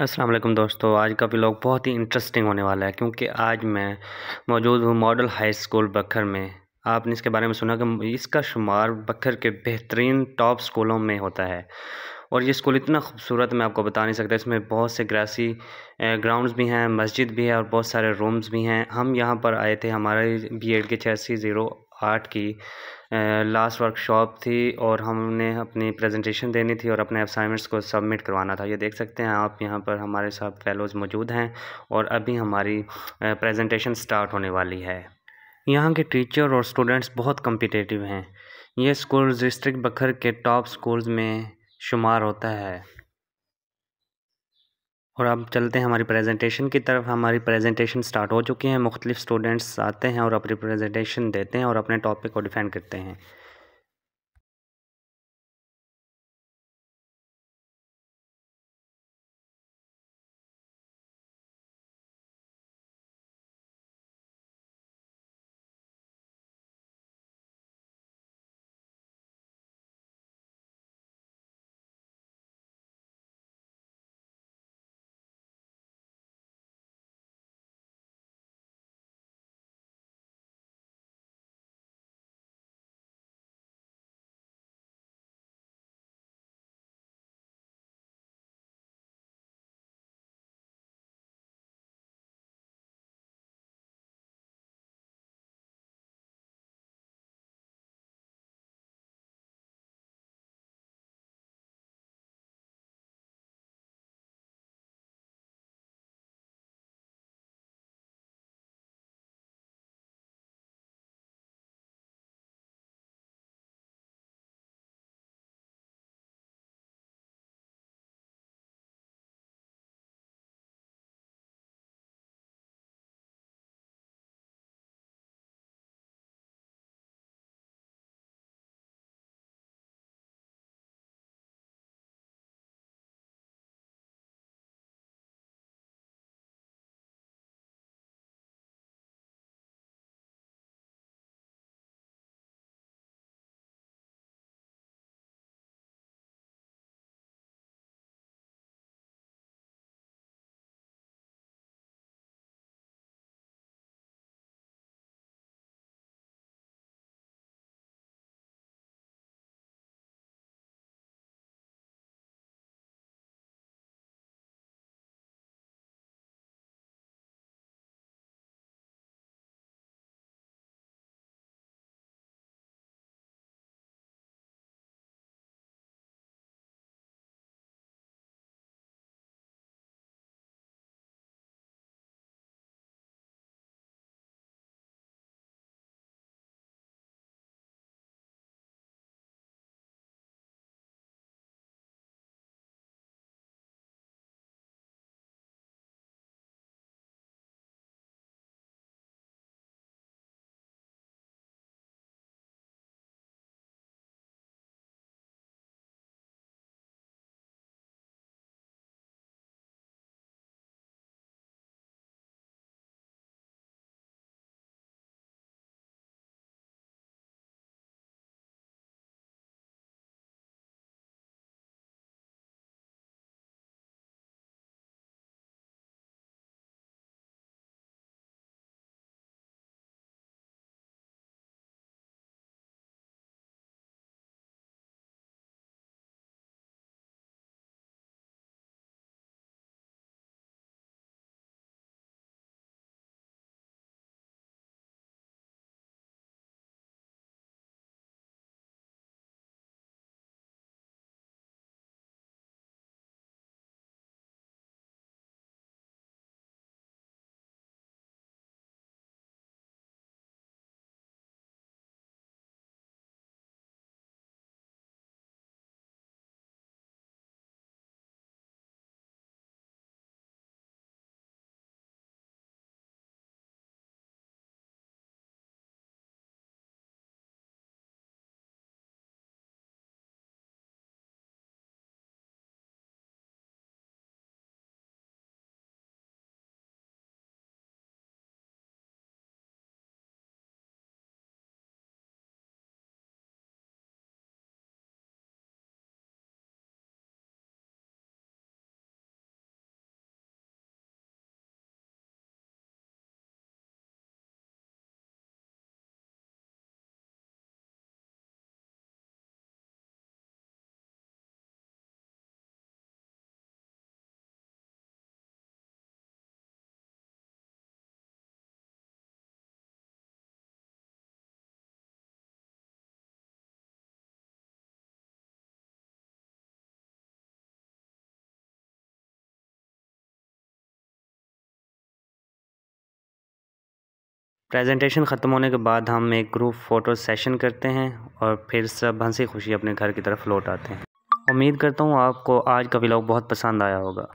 अस्सलाम वालेकुम दोस्तों आज का ब्लॉग बहुत ही इंटरेस्टिंग होने वाला है क्योंकि आज मैं मौजूद हूँ मॉडल हाई स्कूल बखर में आपने इसके बारे में सुना कि इसका शुमार बखर के बेहतरीन टॉप स्कूलों में होता है और ये स्कूल इतना खूबसूरत मैं आपको बता नहीं सकता इसमें बहुत से ग्रासी ग्राउंड्स भी हैं मस्जिद भी है और बहुत सारे रूम्स भी हैं हम यहाँ पर आए थे हमारे बी एड के छियासी ज़ीरो आर्ट की लास्ट वर्कशॉप थी और हमने अपनी प्रेजेंटेशन देनी थी और अपने असाइनमेंट्स को सबमिट करवाना था ये देख सकते हैं आप यहाँ पर हमारे सब फेलोज़ मौजूद हैं और अभी हमारी प्रेजेंटेशन स्टार्ट होने वाली है यहाँ के टीचर और स्टूडेंट्स बहुत कम्पिटिटिव हैं ये स्कूल डिस्ट्रिक्ट बखर के टॉप स्कूल्स में शुमार होता है और अब चलते हैं हमारी प्रेजेंटेशन की तरफ हमारी प्रेजेंटेशन स्टार्ट हो चुकी है मुख्तलिफ स्टूडेंट्स आते हैं और अपनी प्रेजेंटेशन देते हैं और अपने टॉपिक को डिफेंड करते हैं प्रेजेंटेशन ख़त्म होने के बाद हम एक ग्रुप फ़ोटो सेशन करते हैं और फिर सब हंसी खुशी अपने घर की तरफ लौट आते हैं उम्मीद करता हूँ आपको आज का व्लॉग बहुत पसंद आया होगा